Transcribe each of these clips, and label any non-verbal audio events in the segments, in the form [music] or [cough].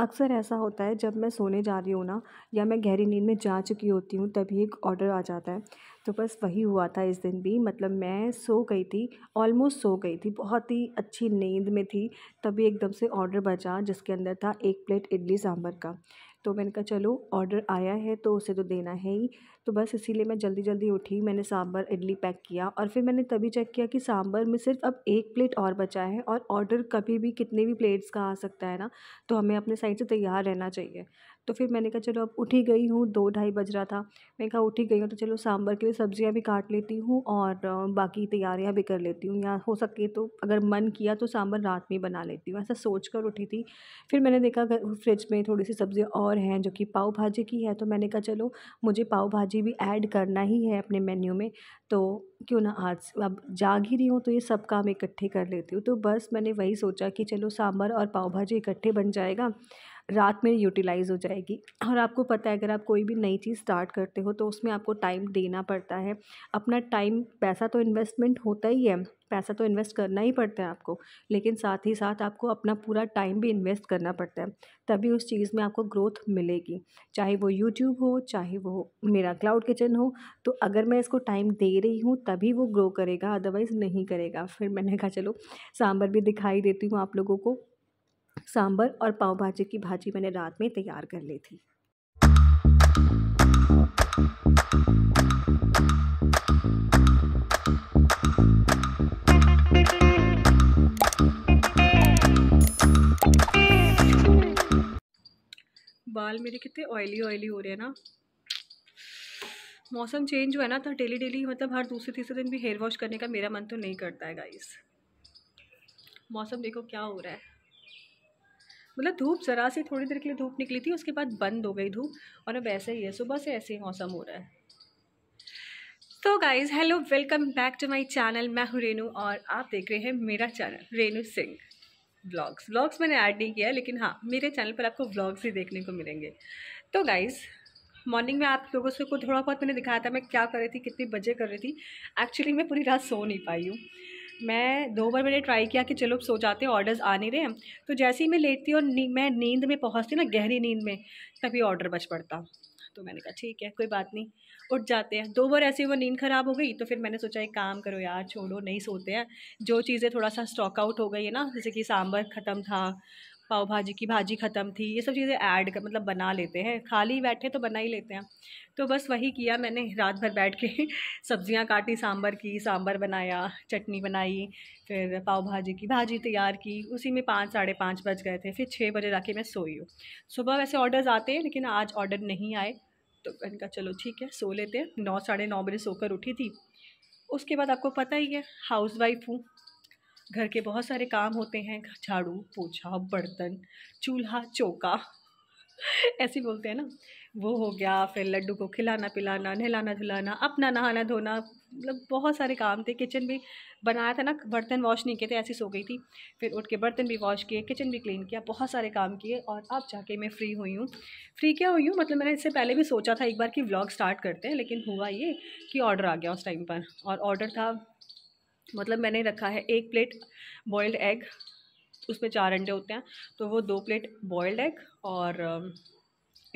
अक्सर ऐसा होता है जब मैं सोने जा रही हूँ ना या मैं गहरी नींद में जा चुकी होती हूँ तभी एक ऑर्डर आ जाता है तो बस वही हुआ था इस दिन भी मतलब मैं सो गई थी ऑलमोस्ट सो गई थी बहुत ही अच्छी नींद में थी तभी एकदम से ऑर्डर बचा जिसके अंदर था एक प्लेट इडली सांभर का तो मैंने कहा चलो ऑर्डर आया है तो उसे तो देना है ही तो बस इसीलिए मैं जल्दी जल्दी उठी मैंने सांभर इडली पैक किया और फिर मैंने तभी चेक किया कि सांभर में सिर्फ अब एक प्लेट और बचा है और ऑर्डर कभी भी कितने भी प्लेट्स का आ सकता है ना तो हमें अपने साइड से तैयार रहना चाहिए तो फिर मैंने कहा चलो अब उठी गई हूँ दो ढाई बज रहा था मैंने कहा उठी गई हूँ तो चलो सांभर के लिए सब्जियाँ भी काट लेती हूँ और बाकी तैयारियाँ भी कर लेती हूँ या हो सके तो अगर मन किया तो सांभर रात में बना लेती हूँ ऐसा सोच कर उठी थी फिर मैंने देखा फ्रिज में थोड़ी सी सब्ज़ियाँ और हैं जो कि पाव भाजी की है तो मैंने कहा चलो मुझे पाव भाजी सब्ज़ी भी ऐड करना ही है अपने मेन्यू में तो क्यों ना आज अब जाग ही रही हूँ तो ये सब काम इकट्ठे कर लेती हूँ तो बस मैंने वही सोचा कि चलो सांभर और पाव भाजी इकट्ठे बन जाएगा रात में यूटिलाइज़ हो जाएगी और आपको पता है अगर आप कोई भी नई चीज़ स्टार्ट करते हो तो उसमें आपको टाइम देना पड़ता है अपना टाइम पैसा तो इन्वेस्टमेंट होता ही है पैसा तो इन्वेस्ट करना ही पड़ता है आपको लेकिन साथ ही साथ आपको अपना पूरा टाइम भी इन्वेस्ट करना पड़ता है तभी उस चीज़ में आपको ग्रोथ मिलेगी चाहे वो यूट्यूब हो चाहे वो मेरा क्लाउड किचन हो तो अगर मैं इसको टाइम दे रही हूँ तभी वो ग्रो करेगा अदरवाइज़ नहीं करेगा फिर मैंने कहा चलो सांभर भी दिखाई देती हूँ आप लोगों को सांभर और पाव भाजी की भाजी मैंने रात में तैयार कर ली थी बाल मेरे कितने ऑयली ऑयली हो रहे हैं ना मौसम चेंज हुआ है ना तो डेली डेली मतलब हर दूसरे तीसरे दिन भी हेयर वॉश करने का मेरा मन तो नहीं करता है गाइस मौसम देखो क्या हो रहा है मतलब धूप ज़रा सी थोड़ी देर के लिए धूप निकली थी उसके बाद बंद हो गई धूप और अब ऐसा ही है सुबह से ऐसे ही मौसम हो रहा है तो guys hello welcome back to my channel मैं हूँ रेनू और आप देख रहे हैं मेरा channel Renu Singh vlogs vlogs मैंने ऐड नहीं किया लेकिन हाँ मेरे चैनल पर आपको व्लॉग्स ही देखने को मिलेंगे तो गाइज़ मॉर्निंग में आप लोगों से को थोड़ा बहुत मैंने दिखाया था मैं क्या कर रही थी कितने बजे कर रही थी एक्चुअली मैं पूरी रात सो नहीं पाई हूँ मैं दो बार मैंने ट्राई किया कि चलो सो जाते हैं ऑर्डर्स आ नहीं रहे हैं तो जैसे ही मैं लेटती और नी, मैं नींद में पहुँचती ना गहरी नींद में तभी ऑर्डर बच पड़ता तो मैंने कहा ठीक है कोई बात नहीं उठ जाते हैं दो बार ऐसे वो नींद ख़राब हो गई तो फिर मैंने सोचा एक काम करो यार छोड़ो नहीं सोते हैं जो चीज़ें थोड़ा सा स्टॉक आउट हो गई है ना जैसे कि सांभर ख़त्म था पाव भाजी की भाजी ख़त्म थी ये सब चीज़ें ऐड कर मतलब बना लेते हैं खाली बैठे तो बना ही लेते हैं तो बस वही किया मैंने रात भर बैठ के [laughs] सब्जियां काटी सांभर की सांभर बनाया चटनी बनाई फिर पाव भाजी की भाजी तैयार की उसी में पाँच साढ़े पाँच बज गए थे फिर छः बजे जाके मैं सोई हूँ सुबह वैसे ऑर्डर्स आते हैं लेकिन आज ऑर्डर नहीं आए तो मैंने कहा चलो ठीक है सो लेते हैं नौ साढ़े नौ बजे सोकर उठी थी उसके बाद आपको पता ही है हाउस वाइफ हूँ घर के बहुत सारे काम होते हैं झाड़ू पोछा बर्तन चूल्हा चौका ऐसे बोलते हैं ना वो हो गया फिर लड्डू को खिलाना पिलाना नहलाना धुलाना अपना नहाना धोना मतलब बहुत सारे काम थे किचन भी बनाया था ना बर्तन वॉश नहीं किए थे ऐसी सो गई थी फिर उठ के बर्तन भी वॉश किए किचन भी क्लीन किया बहुत सारे काम किए और अब जाके मैं फ्री हुई हूँ फ्री क्या हुई हूँ मतलब मैंने इससे पहले भी सोचा था एक बार कि व्लॉग स्टार्ट करते हैं लेकिन हुआ ये कि ऑर्डर आ गया उस टाइम पर और ऑर्डर था मतलब मैंने रखा है एक प्लेट बॉयल्ड एग उसमें चार अंडे होते हैं तो वो दो प्लेट बॉयल्ड एग और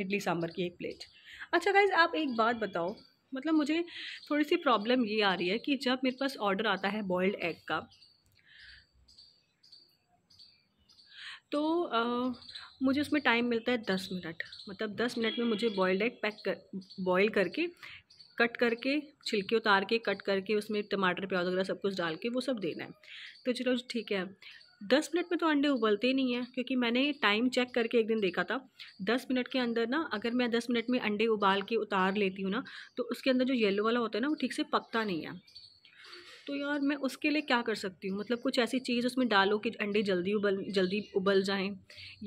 इडली सांभर की एक प्लेट अच्छा गाइज आप एक बात बताओ मतलब मुझे थोड़ी सी प्रॉब्लम ये आ रही है कि जब मेरे पास ऑर्डर आता है बॉयल्ड एग का तो आ, मुझे उसमें टाइम मिलता है दस मिनट मतलब दस मिनट में मुझे बॉयल्ड एग पैक कर बॉयल करके कट करके छिलके उतार के कट करके उसमें टमाटर प्याज वगैरह सब कुछ डाल के वो सब देना है तो चलो ठीक है दस मिनट में तो अंडे उबलते ही नहीं हैं क्योंकि मैंने टाइम चेक करके एक दिन देखा था दस मिनट के अंदर ना अगर मैं दस मिनट में अंडे उबाल के उतार लेती हूँ ना तो उसके अंदर जो येलो वाला होता है ना वो ठीक से पकता नहीं है तो यार मैं उसके लिए क्या कर सकती हूँ मतलब कुछ ऐसी चीज़ उसमें डालो कि अंडे जल्दी उबल जल्दी उबल जाएं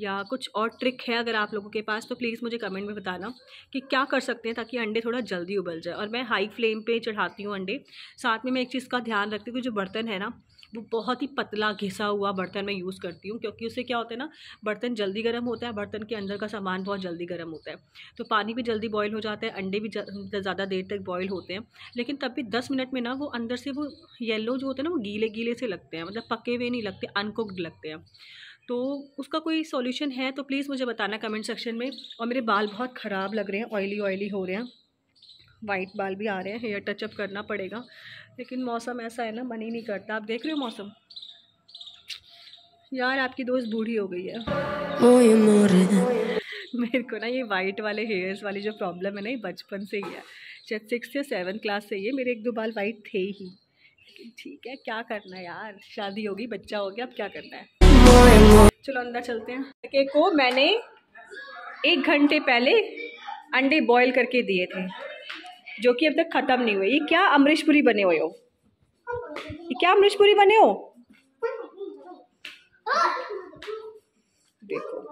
या कुछ और ट्रिक है अगर आप लोगों के पास तो प्लीज़ मुझे कमेंट में बताना कि क्या कर सकते हैं ताकि अंडे थोड़ा जल्दी उबल जाए और मैं हाई फ्लेम पर चढ़ाती हूँ अंडे साथ में मैं एक चीज़ का ध्यान रखती हूँ कि जो बर्तन है ना वो बहुत ही पतला घिसा हुआ बर्तन मैं यूज़ करती हूँ क्योंकि उससे क्या होता है ना बर्तन जल्दी गर्म होता है बर्तन के अंदर का सामान बहुत जल्दी गर्म होता है तो पानी भी जल्दी बॉयल हो जाता है अंडे भी ज़्यादा देर तक बॉयल होते हैं लेकिन तब भी दस मिनट में ना वो अंदर से वो येलो जो होते हैं ना वो गीले गीले से लगते हैं मतलब पके हुए नहीं लगते अनकुकड लगते हैं तो उसका कोई सॉल्यूशन है तो प्लीज़ मुझे बताना कमेंट सेक्शन में और मेरे बाल बहुत ख़राब लग रहे हैं ऑयली ऑयली हो रहे हैं वाइट बाल भी आ रहे हैं हेयर टचअप करना पड़ेगा लेकिन मौसम ऐसा है ना मन ही नहीं करता आप देख रहे हो मौसम यार आपकी दोस्त बूढ़ी हो गई है मेरे को ना ये वाइट वाले हेयर्स वाली जो प्रॉब्लम है ना ये बचपन से ही है शायद सिक्स या सेवन क्लास से ही है मेरे एक दो बाल वाइट थे ही ठीक है क्या करना है यार शादी होगी बच्चा हो गया अब क्या करना है चलो अंदर चलते हैं लड़के को मैंने एक घंटे पहले अंडे बॉईल करके दिए थे जो कि अब तक ख़त्म नहीं हुए ये क्या अमरीशपुरी बने हुए हो ये क्या अमरीशपुरी बने हो देखो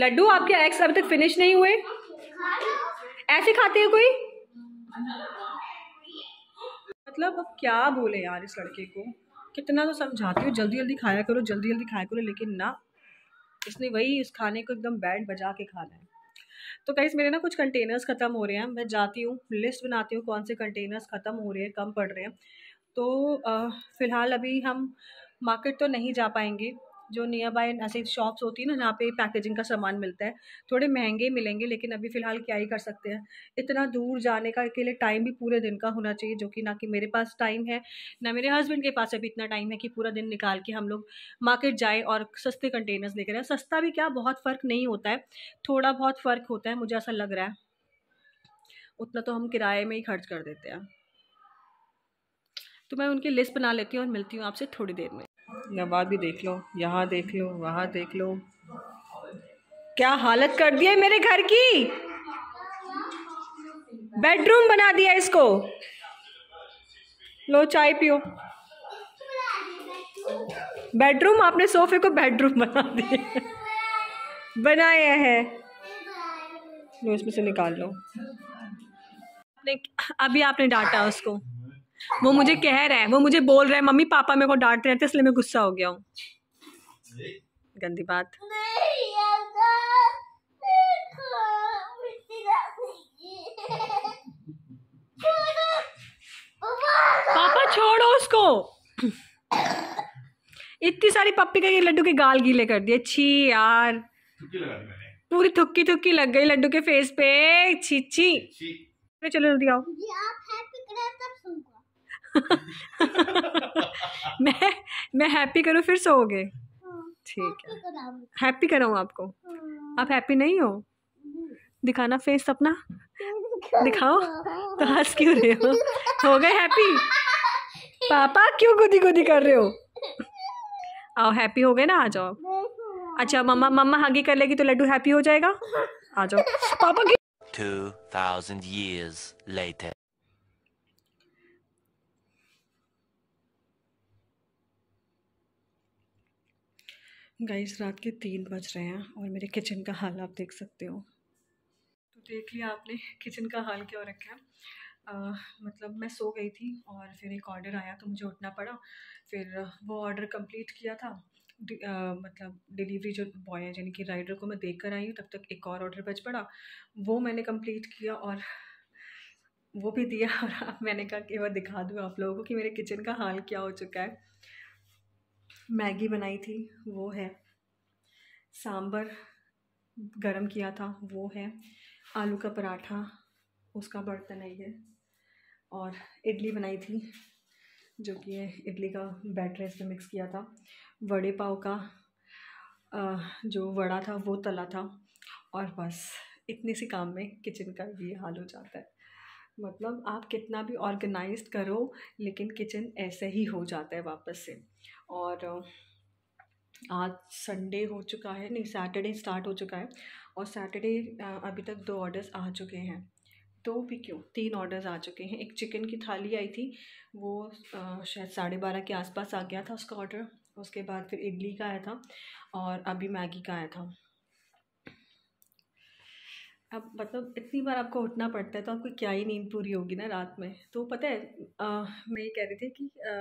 लड्डू आपके एग्स अब तक फिनिश नहीं हुए ऐसे खाते हैं कोई मतलब अब क्या बोले यार इस लड़के को कितना तो समझाती हूँ जल्दी जल्दी खाया करो जल्दी जल्दी खाया करो लेकिन ना इसने वही इस खाने को एकदम बैंड बजा के खाना है तो कहीं मेरे ना कुछ कंटेनर्स ख़त्म हो रहे हैं मैं जाती हूँ लिस्ट बनाती हूँ कौन से कंटेनर्स ख़त्म हो रहे हैं कम पड़ रहे हैं तो फ़िलहाल अभी हम मार्केट तो नहीं जा पाएंगे जो नियर बाय ऐसे शॉप्स होती है ना जहाँ पे पैकेजिंग का सामान मिलता है थोड़े महंगे मिलेंगे लेकिन अभी फ़िलहाल क्या ही कर सकते हैं इतना दूर जाने का के लिए टाइम भी पूरे दिन का होना चाहिए जो कि ना कि मेरे पास टाइम है ना मेरे हस्बैंड के पास अभी इतना टाइम है कि पूरा दिन निकाल के हम लोग मार्केट जाए और सस्ते कंटेनर्स लेकर आए सस्ता भी क्या बहुत फ़र्क नहीं होता है थोड़ा बहुत फ़र्क होता है मुझे ऐसा लग रहा है उतना तो हम किराए में ही खर्च कर देते हैं तो मैं उनकी लिस्ट बना लेती हूँ और मिलती हूँ आपसे थोड़ी देर में नवाज भी देख लो यहाँ देख लो वहाँ देख लो क्या हालत कर दिया है मेरे घर की बेडरूम बना दिया इसको लो चाय पियो बेडरूम आपने सोफे को बेडरूम बना दिया बनाया है लो इसमें से निकाल लो अभी आपने डांटा उसको वो मुझे कह रहा है वो मुझे बोल रहे हैं मम्मी पापा मेरे को डांट रहे थे इसलिए मैं गुस्सा हो गया हूँ गंदी बात पापा छोड़ो उसको इतनी सारी पप्पी ये लड्डू के गाल गीले कर दिए छी यार पूरी थुक्की थुक्की लग गई लड्डू के फेस पे छी छी चलो जल्दी आओ [laughs] मैं मैं हैप्पी करूँ फिर सोओगे हाँ, ठीक है हैप्पी कराऊँ आपको हाँ। आप हैप्पी नहीं हो दिखाना फेस अपना दिखाओ तो हंस क्यों रहे हो हो गए हैप्पी पापा क्यों गुदी गुदी कर रहे हो आओ हैप्पी हो गए ना आ जाओ अच्छा मम्मा मम्मा हगी कर लेगी तो लड्डू हैप्पी हो जाएगा आ जाओ पापा की two thousand years later guys रात के तीन बज रहे हैं और मेरे किचन का हाल आप देख सकते हो तो देख लिया आपने किचन का हाल क्या रखा है आ, मतलब मैं सो गई थी और फिर एक ऑर्डर आया तो मुझे उठना पड़ा फिर वो ऑर्डर कंप्लीट किया था आ, मतलब डिलीवरी जो बॉय है यानी कि राइडर को मैं देख कर आई हूँ तब तक एक और ऑर्डर बच पड़ा वो मैंने कंप्लीट किया और वो भी दिया [laughs] और मैंने कहा कि वह दिखा दूँ आप लोगों को कि मेरे किचन का हाल क्या हो चुका है मैगी बनाई थी वो है सांबर गरम किया था वो है आलू का पराठा उसका बर्तन है ये और इडली बनाई थी जो कि इडली का बैटर इसमें मिक्स किया था वड़े पाव का जो वड़ा था वो तला था और बस इतने से काम में किचन का भी हाल हो जाता है मतलब आप कितना भी ऑर्गेनाइज करो लेकिन किचन ऐसे ही हो जाता है वापस से और आज संडे हो चुका है नहीं सैटरडे स्टार्ट हो चुका है और सैटरडे अभी तक दो ऑर्डर्स आ चुके हैं दो तो भी क्यों तीन ऑर्डर्स आ चुके हैं एक चिकन की थाली आई थी वो शायद साढ़े बारह के आसपास आ गया था उसका ऑर्डर उसके बाद फिर इडली का आया था और अभी मैगी का आया था अब मतलब इतनी बार आपको उठना पड़ता है तो आपको क्या ही नींद पूरी होगी ना रात में तो पता है आ, मैं ये कह रही थी कि आ,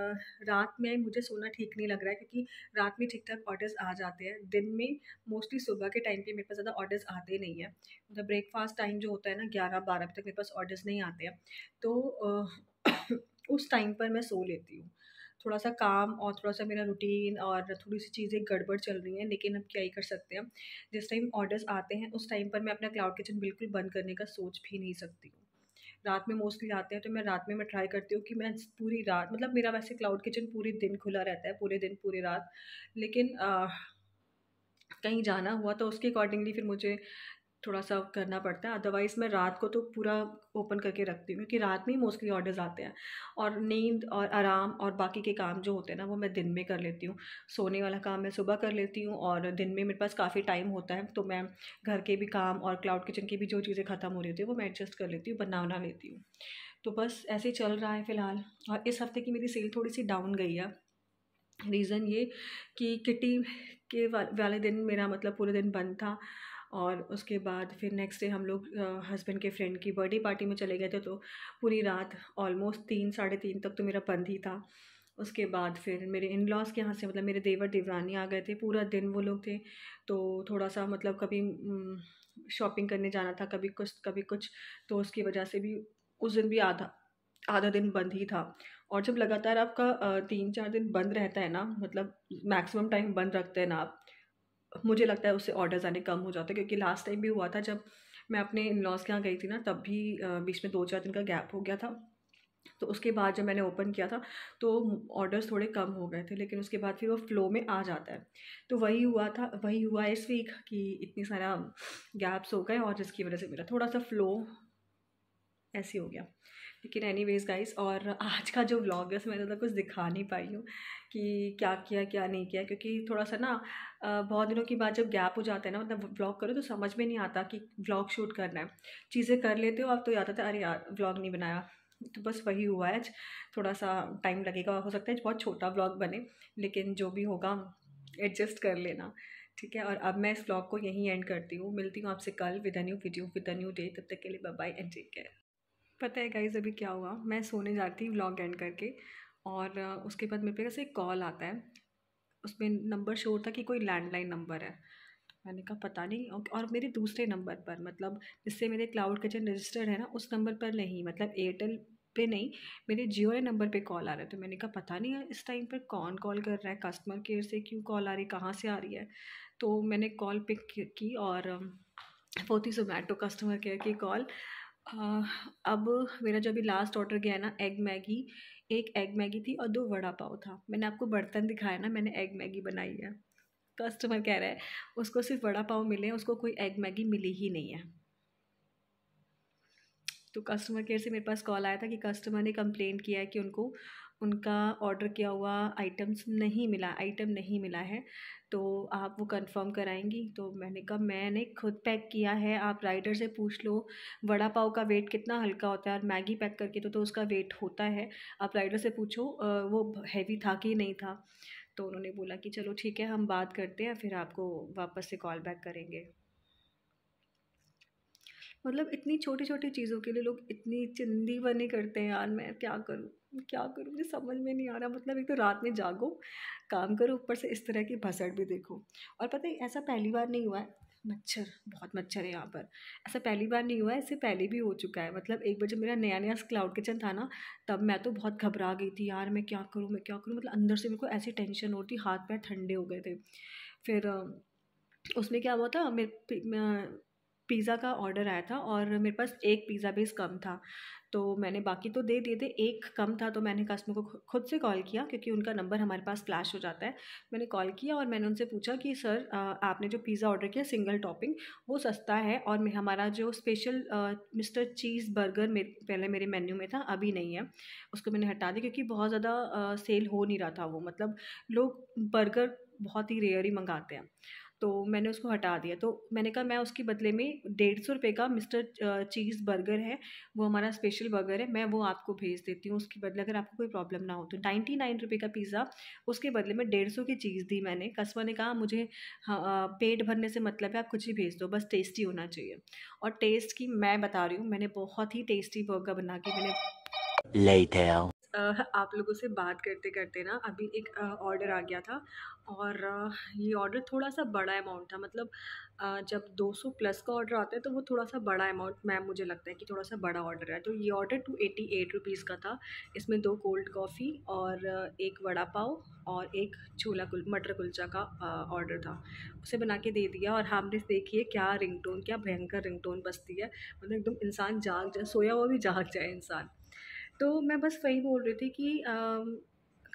रात में मुझे सोना ठीक नहीं लग रहा है क्योंकि रात में ठीक ठाक ऑर्डर्स आ जाते हैं दिन में मोस्टली सुबह के टाइम पे मेरे पास ज़्यादा ऑर्डर्स आते नहीं है मतलब ब्रेकफास्ट टाइम जो होता है ना ग्यारह बारह बजे तक मेरे पास ऑर्डर्स नहीं आते हैं तो आ, [coughs] उस टाइम पर मैं सो लेती हूँ थोड़ा सा काम और थोड़ा सा मेरा रूटीन और थोड़ी सी चीज़ें गड़बड़ चल रही हैं लेकिन हम क्या ही कर सकते हैं जिस टाइम ऑर्डर्स आते हैं उस टाइम पर मैं अपना क्लाउड किचन बिल्कुल बंद करने का सोच भी नहीं सकती हूँ रात में मोस्टली आते हैं तो मैं रात में मैं ट्राई करती हूँ कि मैं पूरी रात मतलब मेरा वैसे क्लाउड किचन पूरे दिन खुला रहता है पूरे दिन पूरी रात लेकिन आ, कहीं जाना हुआ तो उसके अकॉर्डिंगली फिर मुझे थोड़ा सा करना पड़ता है अदरवाइज़ मैं रात को तो पूरा ओपन करके रखती हूँ क्योंकि रात में ही मोस्टली ऑर्डर्स आते हैं और नींद और आराम और बाकी के काम जो होते हैं ना वो मैं दिन में कर लेती हूँ सोने वाला काम मैं सुबह कर लेती हूँ और दिन में मेरे पास काफ़ी टाइम होता है तो मैं घर के भी काम और क्लाउड किचन की भी जो चीज़ें ख़त्म हो रही होती है वो मैं एडजस्ट कर लेती हूँ बना बना लेती हूँ तो बस ऐसे ही चल रहा है फ़िलहाल और इस हफ्ते की मेरी सेल थोड़ी सी डाउन गई है रीज़न ये कि किटी के वाले दिन मेरा मतलब पूरे दिन बंद था और उसके बाद फिर नेक्स्ट डे हम लोग हस्बैंड के फ्रेंड की बर्थडे पार्टी में चले गए थे तो पूरी रात ऑलमोस्ट तीन साढ़े तीन तक तो मेरा बंद ही था उसके बाद फिर मेरे इन लॉज के यहाँ से मतलब मेरे देवर देवरानी आ गए थे पूरा दिन वो लोग थे तो थोड़ा सा मतलब कभी शॉपिंग करने जाना था कभी कुछ कभी कुछ तो उसकी वजह से भी उस दिन भी आधा आधा दिन बंद ही था और जब लगातार आपका तीन चार दिन बंद रहता है ना मतलब मैक्सिमम टाइम बंद रखते हैं ना आप मुझे लगता है उससे ऑर्डर्स आने कम हो जाते हैं क्योंकि लास्ट टाइम भी हुआ था जब मैं अपने इन लॉज के यहाँ गई थी ना तब भी बीच में दो चार दिन का गैप हो गया था तो उसके बाद जब मैंने ओपन किया था तो ऑर्डर्स थोड़े कम हो गए थे लेकिन उसके बाद फिर वो फ्लो में आ जाता है तो वही हुआ था वही हुआ इस वीक कि इतनी सारा गैप्स हो गए और जिसकी वजह से मेरा थोड़ा सा फ्लो ऐसे हो गया लेकिन एनी वेज गाइज और आज का जो व्लॉग है उसमें ज़्यादा कुछ दिखा नहीं पाई हूँ कि क्या किया क्या नहीं किया क्योंकि थोड़ा सा ना बहुत दिनों के बाद जब गैप हो जाता है ना मतलब व्लॉग करो तो समझ में नहीं आता कि व्लॉग शूट करना है चीज़ें कर लेते हो आप तो याद आता है अरे यार व्लॉग नहीं बनाया तो बस वही हुआ है आज थोड़ा सा टाइम लगेगा हो सकता है बहुत छोटा व्लॉग बने लेकिन जो भी होगा एडजस्ट कर लेना ठीक है और अब मैं इस व्लॉग को यहीं एंड करती हूँ मिलती हूँ आपसे कल with a new video with a new day तब तक के लिए bye bye and take care पता है गाइज अभी क्या हुआ मैं सोने जाती हूँ व्लॉग एंड करके और उसके बाद मेरे पास एक कॉल आता है उसमें नंबर शो होता कि कोई लैंडलाइन नंबर है मैंने कहा पता नहीं और मेरे दूसरे नंबर पर मतलब जिससे मेरे क्लाउड किचन रजिस्टर्ड है ना उस नंबर पर नहीं मतलब एयरटेल पे नहीं मेरे जियो नंबर पे कॉल आ रहा है तो मैंने कहा पता नहीं इस टाइम पर कौन कॉल कर रहा है कस्टमर केयर से क्यों कॉल आ रही कहाँ से आ रही है तो मैंने कॉल पिक की और वो थी जोमेटो कस्टमर केयर की कॉल अब मेरा जो अभी लास्ट ऑर्डर गया है ना एग मैगी एक एग मैगी थी और दो वड़ा पाव था मैंने आपको बर्तन दिखाया ना मैंने एग मैगी बनाई है कस्टमर कह रहा है उसको सिर्फ वड़ा पाव मिले उसको कोई एग मैगी मिली ही नहीं है तो कस्टमर केयर से मेरे पास कॉल आया था कि कस्टमर ने कंप्लेंट किया है कि उनको उनका ऑर्डर किया हुआ आइटम्स नहीं मिला आइटम नहीं मिला है तो आप वो कंफर्म कराएंगी तो मैंने कहा मैंने खुद पैक किया है आप राइडर से पूछ लो वड़ा पाव का वेट कितना हल्का होता है और मैगी पैक करके तो, तो उसका वेट होता है आप राइडर से पूछो वो हैवी था कि नहीं था तो उन्होंने बोला कि चलो ठीक है हम बात करते हैं फिर आपको वापस से कॉल बैक करेंगे मतलब इतनी छोटी छोटी चीज़ों के लिए लोग इतनी चिंदी बने करते हैं यार मैं क्या करूँ क्या करूँ मुझे समझ में नहीं आ रहा मतलब एक तो रात में जागो काम करो ऊपर से इस तरह की भसड़ भी देखो और पता है ऐसा पहली बार नहीं हुआ है मच्छर बहुत मच्छर है यहाँ पर ऐसा पहली बार नहीं हुआ है इससे पहले भी हो चुका है मतलब एक बार जब मेरा नया नया क्लाउड किचन था ना तब मैं तो बहुत घबरा गई थी यार मैं क्या करूँ मैं क्या करूँ मतलब अंदर से मेरे को ऐसी टेंशन होती हाथ पैर ठंडे हो गए थे फिर उसमें क्या हुआ था मेरे पिज़्ज़ा का ऑर्डर आया था और मेरे पास एक पिज़्ज़ा बेस कम था तो मैंने बाकी तो दे दिए थे एक कम था तो मैंने कस्टमर को खुद से कॉल किया क्योंकि उनका नंबर हमारे पास क्लैश हो जाता है मैंने कॉल किया और मैंने उनसे पूछा कि सर आपने जो पिज़्ज़ा ऑर्डर किया सिंगल टॉपिंग वो सस्ता है और हमारा जो स्पेशल मिस्टर चीज़ बर्गर मेरे पहले मेरे मेन्यू में था अभी नहीं है उसको मैंने हटा दिया क्योंकि बहुत ज़्यादा सेल हो नहीं रहा था वो मतलब लोग बर्गर बहुत ही रेयर ही मंगाते हैं तो मैंने उसको हटा दिया तो मैंने कहा मैं उसके बदले में डेढ़ सौ रुपये का मिस्टर चीज़ बर्गर है वो हमारा स्पेशल बर्गर है मैं वो आपको भेज देती हूँ उसके बदले अगर आपको कोई प्रॉब्लम ना हो तो नाइन्टी नाइन रुपये का पिज़्ज़ा उसके बदले में डेढ़ सौ की चीज़ दी मैंने कस्बा ने कहा मुझे पेट भरने से मतलब है आप कुछ ही भेज दो बस टेस्टी होना चाहिए और टेस्ट की मैं बता रही हूँ मैंने बहुत ही टेस्टी बर्गर बना के मैंने आप लोगों से बात करते करते ना अभी एक ऑर्डर आ गया था और ये ऑर्डर थोड़ा सा बड़ा अमाउंट था मतलब जब 200 प्लस का ऑर्डर आता है तो वो थोड़ा सा बड़ा अमाउंट मैम मुझे लगता है कि थोड़ा सा बड़ा ऑर्डर है तो ये order two eighty eight rupees का था इसमें दो कोल्ड कॉफ़ी और एक वड़ा पाव और एक छोला कुल मटर कुलचा का ऑर्डर था उसे बना के दे दिया और हाँ, हमने देखिए क्या रिंगटोन क्या भयंकर रिंगटोन बसती है मतलब एकदम इंसान जाग जाए सोया हुआ भी जाग जाए इंसान तो मैं बस वही बोल रही थी कि आ,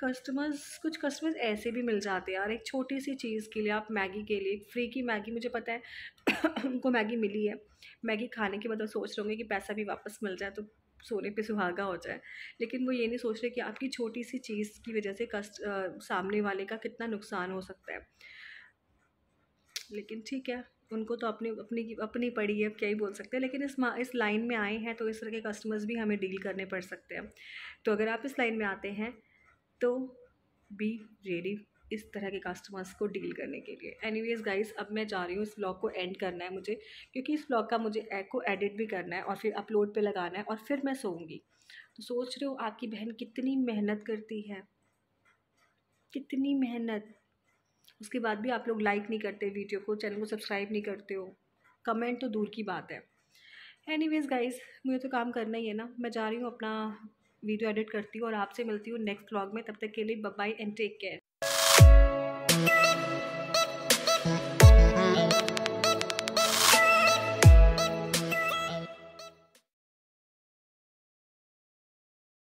कस्टमर्स कुछ कस्टमर्स ऐसे भी मिल जाते हैं यार एक छोटी सी चीज़ के लिए आप मैगी के लिए फ्री की मैगी मुझे पता है [coughs] उनको मैगी मिली है मैगी खाने के बाद सोच रहे होंगे कि पैसा भी वापस मिल जाए तो सोने पे सुहागा हो जाए लेकिन वो ये नहीं सोच रहे कि आपकी छोटी सी चीज़ की वजह से कस्ट आ, सामने वाले का कितना नुकसान हो सकता है लेकिन ठीक है उनको तो अपने अपनी अपनी पड़ी है क्या ही बोल सकते हैं लेकिन इस मा इस लाइन में आए हैं तो इस तरह के कस्टमर्स भी हमें डील करने पड़ सकते हैं तो अगर आप इस लाइन में आते हैं तो बी रेडी इस तरह के कस्टमर्स को डील करने के लिए एनीवेज गाइस अब मैं जा रही हूँ इस ब्लॉग को एंड करना है मुझे क्योंकि इस ब्लॉग का मुझे को एडिट भी करना है और फिर अपलोड पे लगाना है और फिर मैं सोऊंगी तो सोच रहे हो आपकी बहन कितनी मेहनत करती है कितनी मेहनत उसके बाद भी आप लोग लाइक नहीं करते वीडियो को चैनल को सब्सक्राइब नहीं करते हो कमेंट तो दूर की बात है वेज गाइज मुझे तो काम करना ही है ना मैं जा रही हूँ अपना वीडियो एडिट करती हूँ और आपसे मिलती हूँ नेक्स्ट व्लॉग में तब तक के लिए बाय एंड टेक केयर